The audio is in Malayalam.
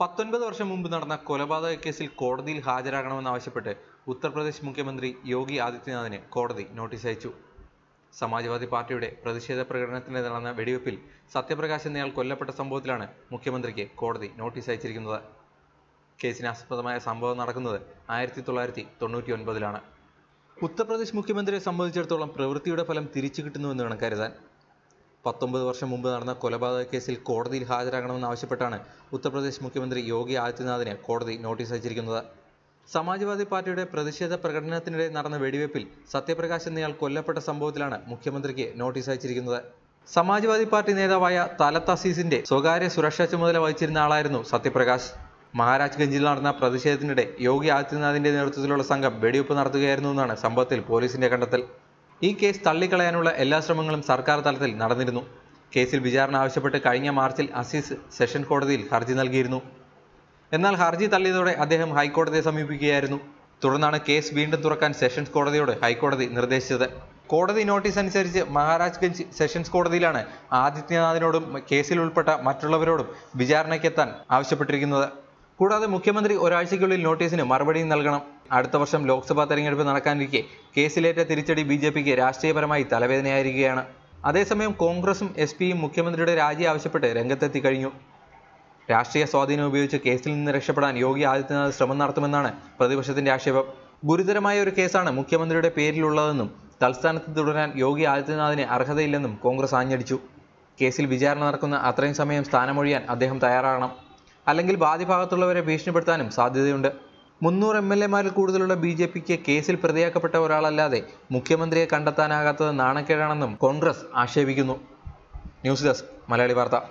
പത്തൊൻപത് വർഷം മുമ്പ് നടന്ന കൊലപാതക കേസിൽ കോടതിയിൽ ആവശ്യപ്പെട്ട് ഉത്തർപ്രദേശ് മുഖ്യമന്ത്രി യോഗി ആദിത്യനാഥിന് കോടതി നോട്ടീസ് അയച്ചു സമാജ്വാദി പാർട്ടിയുടെ പ്രതിഷേധ പ്രകടനത്തിനെ നടന്ന വെടിവെപ്പിൽ സത്യപ്രകാശ് എന്നയാൾ കൊല്ലപ്പെട്ട സംഭവത്തിലാണ് മുഖ്യമന്ത്രിക്ക് കോടതി നോട്ടീസ് അയച്ചിരിക്കുന്നത് കേസിന് ആസ്പദമായ സംഭവം നടക്കുന്നത് ആയിരത്തി തൊള്ളായിരത്തി തൊണ്ണൂറ്റി ഒൻപതിലാണ് ഉത്തർപ്രദേശ് മുഖ്യമന്ത്രിയെ സംബന്ധിച്ചിടത്തോളം പ്രവൃത്തിയുടെ ഫലം തിരിച്ചു കിട്ടുന്നുവെന്ന് വേണം കരുതാൻ പത്തൊമ്പത് വർഷം മുമ്പ് നടന്ന കൊലപാതക കേസിൽ കോടതിയിൽ ഹാജരാകണമെന്നാവശ്യപ്പെട്ടാണ് ഉത്തർപ്രദേശ് മുഖ്യമന്ത്രി യോഗി ആദിത്യനാഥിന് കോടതി നോട്ടീസ് അയച്ചിരിക്കുന്നത് സമാജ്വാദി പാർട്ടിയുടെ പ്രതിഷേധ പ്രകടനത്തിനിടെ നടന്ന വെടിവയ്പിൽ സത്യപ്രകാശ് എന്നയാൾ കൊല്ലപ്പെട്ട സംഭവത്തിലാണ് മുഖ്യമന്ത്രിക്ക് നോട്ടീസ് അയച്ചിരിക്കുന്നത് സമാജ്വാദി പാർട്ടി നേതാവായ തലത്ത് അസീസിന്റെ സ്വകാര്യ സുരക്ഷാ ചുമതല വഹിച്ചിരുന്ന ആളായിരുന്നു സത്യപ്രകാശ് മഹാരാജ്ഗഞ്ചിൽ നടന്ന പ്രതിഷേധത്തിനിടെ യോഗി ആദിത്യനാഥിന്റെ നേതൃത്വത്തിലുള്ള സംഘം വെടിവയ്പ് നടത്തുകയായിരുന്നു എന്നാണ് സംഭവത്തിൽ പോലീസിന്റെ കണ്ടെത്തൽ ഈ കേസ് തള്ളിക്കളയാനുള്ള എല്ലാ ശ്രമങ്ങളും സർക്കാർ തലത്തിൽ നടന്നിരുന്നു കേസിൽ വിചാരണ ആവശ്യപ്പെട്ട് കഴിഞ്ഞ മാർച്ചിൽ അസീസ് സെഷൻ കോടതിയിൽ ഹർജി നൽകിയിരുന്നു എന്നാൽ ഹർജി തള്ളിയതോടെ അദ്ദേഹം ഹൈക്കോടതിയെ സമീപിക്കുകയായിരുന്നു തുടർന്നാണ് കേസ് വീണ്ടും തുറക്കാൻ സെഷൻസ് കോടതിയോട് ഹൈക്കോടതി നിർദ്ദേശിച്ചത് കോടതി നോട്ടീസ് അനുസരിച്ച് മഹാരാജ്ഗഞ്ച് സെഷൻസ് കോടതിയിലാണ് ആദിത്യനാഥിനോടും കേസിൽ ഉൾപ്പെട്ട മറ്റുള്ളവരോടും വിചാരണയ്ക്കെത്താൻ ആവശ്യപ്പെട്ടിരിക്കുന്നത് കൂടാതെ മുഖ്യമന്ത്രി ഒരാഴ്ചയ്ക്കുള്ളിൽ നോട്ടീസിന് മറുപടി നൽകണം അടുത്ത വർഷം ലോക്സഭാ തെരഞ്ഞെടുപ്പ് നടക്കാനിരിക്കെ കേസിലേറ്റ തിരിച്ചടി ബി ജെ പിക്ക് രാഷ്ട്രീയപരമായി തലവേദനയായിരിക്കുകയാണ് അതേസമയം കോൺഗ്രസും എസ് പിയും മുഖ്യമന്ത്രിയുടെ രാജി ആവശ്യപ്പെട്ട് രംഗത്തെത്തി കഴിഞ്ഞു രാഷ്ട്രീയ സ്വാധീനം ഉപയോഗിച്ച് കേസിൽ നിന്ന് രക്ഷപ്പെടാൻ യോഗി ആദിത്യനാഥ് ശ്രമം നടത്തുമെന്നാണ് പ്രതിപക്ഷത്തിന്റെ ആക്ഷേപം ഗുരുതരമായ ഒരു കേസാണ് മുഖ്യമന്ത്രിയുടെ പേരിലുള്ളതെന്നും തൽസ്ഥാനത്ത് തുടരാൻ യോഗി ആദിത്യനാഥിന് അർഹതയില്ലെന്നും കോൺഗ്രസ് ആഞ്ഞടിച്ചു കേസിൽ വിചാരണ നടക്കുന്ന അത്രയും സമയം സ്ഥാനമൊഴിയാൻ അദ്ദേഹം തയ്യാറാകണം അല്ലെങ്കിൽ ഭാഗത്തുള്ളവരെ ഭീഷണിപ്പെടുത്താനും സാധ്യതയുണ്ട് മുന്നൂറ് എം എൽ എമാരിൽ കൂടുതലുള്ള ബി ജെ പിക്ക് കേസിൽ പ്രതിയാക്കപ്പെട്ട ഒരാളല്ലാതെ മുഖ്യമന്ത്രിയെ കണ്ടെത്താനാകാത്തത് നാണക്കേടാണെന്നും കോൺഗ്രസ് ആക്ഷേപിക്കുന്നു ന്യൂസ് ഡെസ്ക് മലയാളി വാർത്ത